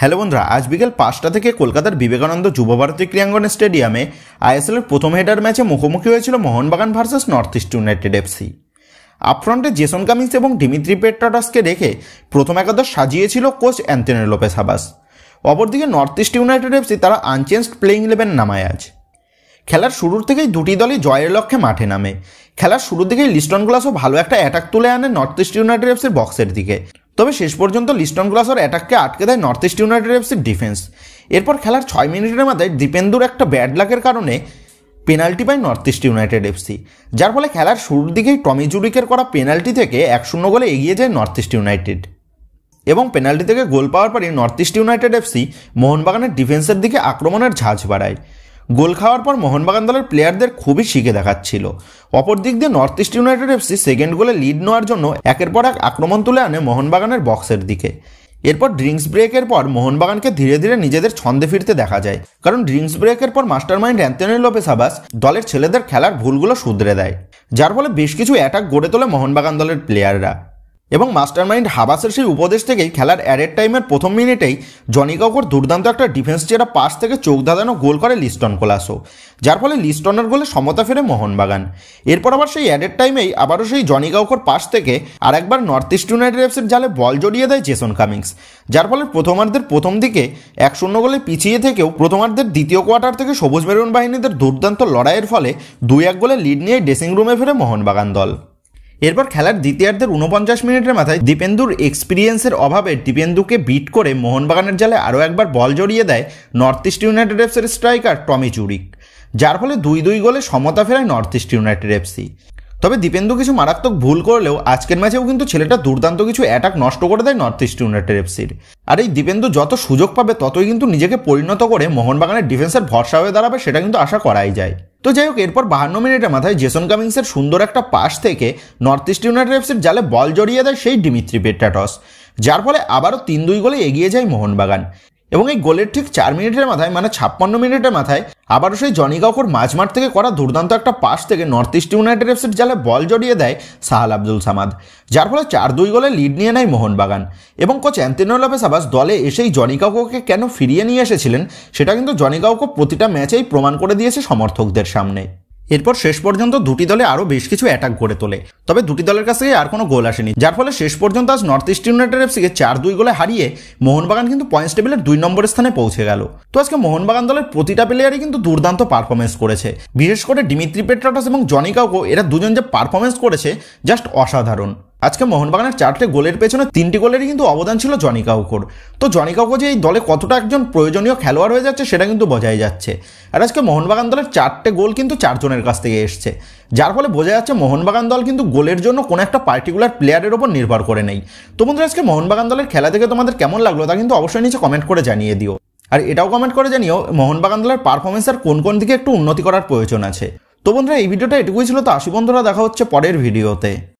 hello বন্ধুরা আজ বিকেল পাঁচটা থেকে কলকাতার বিবেকানন্দ যুবভারতী ক্রিয়াঙ্গন স্টেডিয়ামে আইএসএলের প্রথম হেডার ম্যাচে মুখোমুখি হয়েছিল Mohun Bagan versus north east united FC আপফ্রন্টে জেসন কামিংস এবং ডিমিত্রি পেট্রাটাসকে রেখে প্রথম একাদশ সাজিয়েছিল কোচ অ্যান্থনি লোপেস হাবাস অপরদিকে নর্থ ইস্ট ইউনাইটেড এফসি তারা আনচেঞ্জড প্লেইং ইলেভেন নামায় আজ খেলার শুরুর থেকেই দুটি দলই জয়ের লক্ষ্যে মাঠে নামে খেলার শুরুর দিকেই লিস্টন গ্লাসও ভালো একটা অ্যাটাক তুলে আনে নর্থ ইস্ট ইউনাইটেড এফসির বক্সের দিকে তবে শেষ পর্যন্ত লিস্টন গ্লাসের অ্যাটাককে আটকে দেয় নর্থ ইস্ট ইউনাইটেড এফসির ডিফেন্স এরপর খেলার ছয় মিনিটের মাথায় দীপেন্দুর একটা ব্যাড লাকের কারণে পেনাল্টি পায় নর্থ ইস্ট ইউনাইটেড এফসি যার ফলে খেলার শুরুর দিকেই টমি জুরিকের করা পেনাল্টি থেকে এক শূন্য গোলে এগিয়ে যায় নর্থ ইস্ট ইউনাইটেড এবং পেনাল্টি থেকে গোল পাওয়ার পরই নর্থ ইস্ট ইউনাইটেড এফসি মোহনবাগানের ডিফেন্সের দিকে আক্রমণের ঝাঁঝ বাড়ায় গোল খাওয়ার পর মোহনবাগান দলের প্লেয়ারদের খুবই শিখে দেখাচ্ছিল অপরদিক দিয়ে north east united FC second গোলে লিড নেওয়ার জন্য একের পর এক আক্রমণ তুলে আনে মোহনবাগানের বক্সের দিকে এরপর ড্রিঙ্কস ব্রেকের পর মোহনবাগানকে ধীরে ধীরে নিজেদের ছন্দে ফিরতে দেখা যায় কারণ ড্রিঙ্কস ব্রেকের পর মাস্টার মাইন্ড অ্যান্থনি লোপেস আবাস দলের ছেলেদের খেলার ভুলগুলো শুধরে দেয় যার ফলে বেশ কিছু অ্যাটাক গড়ে তোলে মোহনবাগান দলের প্লেয়াররা এবং মাস্টারমাইন্ড হাবাসের সেই উপদেশ থেকেই খেলার অ্যাডেড টাইমের প্রথম মিনিটেই জনি কাউকর দুর্দান্ত একটা ডিফেন্স চেয়ারা পাশ থেকে চোখ ধাঁধানো গোল করে লিস্টন কোলাসো যার ফলে লিস্টনের গোলে সমতা ফেরে মোহনবাগান এরপর আবার সেই অ্যাডেড টাইমেই আবারও সেই জনি কাউকর পাশ থেকে আর একবার নর্থ ইস্ট ইউনাইটেড এফসির জালে বল জড়িয়ে দেয় জেসন কামিংস যার ফলে প্রথমার্ধের প্রথম দিকে এক শূন্য গোলে পিছিয়ে থেকেও প্রথমার্ধের দ্বিতীয় কোয়ার্টার থেকে সবুজ মেরুন বাহিনীদের দুর্দান্ত লড়াইয়ের ফলে দুই এক গোলে লিড নিয়ে ড্রেসিং রুমে ফেরে মোহনবাগান দল এরপর খেলার দ্বিতীয়ার্ধের উনপঞ্চাশ মিনিটের মাথায় দীপেন্দুর এক্সপিরিয়েন্সের অভাবে দীপেন্দুকে বিট করে মোহনবাগানের জালে আরও একবার বল জড়িয়ে দেয় নর্থ ইস্ট ইউনাইটেড এফসির স্ট্রাইকার টমি চুরিক যার ফলে দুই দুই গোলে সমতা ফেরায় নর্থ ইস্ট ইউনাইটেড এফসি তবে দীপেন্দু কিছু মারাত্মক ভুল করলেও আজকের ম্যাচেও কিন্তু ছেলেটা দুর্দান্ত কিছু অ্যাটাক নষ্ট করে দেয় নর্থ ইস্ট ইউনাইটেড এফসির আর এই দীপেন্দু যত সুযোগ পাবে ততই কিন্তু নিজেকে পরিণত করে মোহনবাগানের ডিফেন্সের ভরসা হয়ে দাঁড়াবে সেটা কিন্তু আশা করাই যায় তো যাই হোক এরপর বাহান্ন মিনিটের মাথায় জেসন কামিংসের সুন্দর একটা পাস থেকে নর্থ ইস্ট ইউনাইটেড এফসির জালে বল জড়িয়ে দেয় সেই ডিমিত্রি পেট্রাটস যার ফলে আবারও তিন দুই গোলে এগিয়ে যায় মোহনবাগান এবং এই গোলের ঠিক চার মিনিটের মাথায় মানে ছাপ্পান্ন মিনিটের মাথায় আবারও সেই জনি কাকুর মাঝমাঠ থেকে করা দুর্দান্ত একটা পাস থেকে নর্থ ইস্ট ইউনাইটেড এফসির জালে বল জড়িয়ে দেয় সাহাল আব্দুল সামাদ যার ফলে চার দুই গোলে লিড নিয়ে নেয় মোহনবাগান এবং কোচ অ্যান্তিনো লপেস আবাস দলে এসেই জনি কাকুকে কেন ফিরিয়ে নিয়ে এসেছিলেন সেটা কিন্তু জনি কাউকে প্রতিটা ম্যাচেই প্রমাণ করে দিয়েছে সমর্থকদের সামনে এরপর শেষ পর্যন্ত দুটি দলে আরও বেশ কিছু অ্যাটাক গড়ে তোলে তবে দুটি দলের কাছ থেকে আর কোনো গোল আসেনি যার ফলে শেষ পর্যন্ত আজ নর্থ ইস্ট ইউনাইটেড এফসিকে চার দুই গোলে হারিয়ে মোহনবাগান কিন্তু পয়েন্টস টেবিলের দুই নম্বর স্থানে পৌঁছে গেল তো আজকে মোহনবাগান দলের প্রতিটা প্লেয়ারই কিন্তু দুর্দান্ত পারফরমেন্স করেছে বিশেষ করে ডিমিত্রি পেট্রাটাস এবং জনিকাউকো এরা দুজন যে পারফরমেন্স করেছে জাস্ট অসাধারণ আজকে মোহনবাগানের চারটে গোলের পেছনে তিনটি গোলেরই কিন্তু অবদান ছিল জনি কাউকোর তো জনি কাউকো যে এই দলে কতটা একজন প্রয়োজনীয় খেলোয়াড় হয়ে যাচ্ছে সেটা কিন্তু বোঝাই যাচ্ছে আর আজকে মোহনবাগান দলের চারটে গোল কিন্তু চারজনের কাছ থেকে এসছে যার ফলে বোঝা যাচ্ছে মোহনবাগান দল কিন্তু গোলের জন্য কোনো একটা পার্টিকুলার প্লেয়ারের ওপর নির্ভর করে নেই তো বন্ধুরা আজকে মোহনবাগান দলের খেলা থেকে তোমাদের কেমন লাগলো তা কিন্তু অবশ্যই নিচে কমেন্ট করে জানিয়ে দিও আর এটাও কমেন্ট করে জানিও মোহনবাগান দলের পারফরমেন্সের কোন কোন দিকে একটু উন্নতি করার প্রয়োজন আছে তো বন্ধুরা এই ভিডিওটা এটুকুই ছিল তো আশি বন্ধুরা দেখা হচ্ছে পরের ভিডিওতে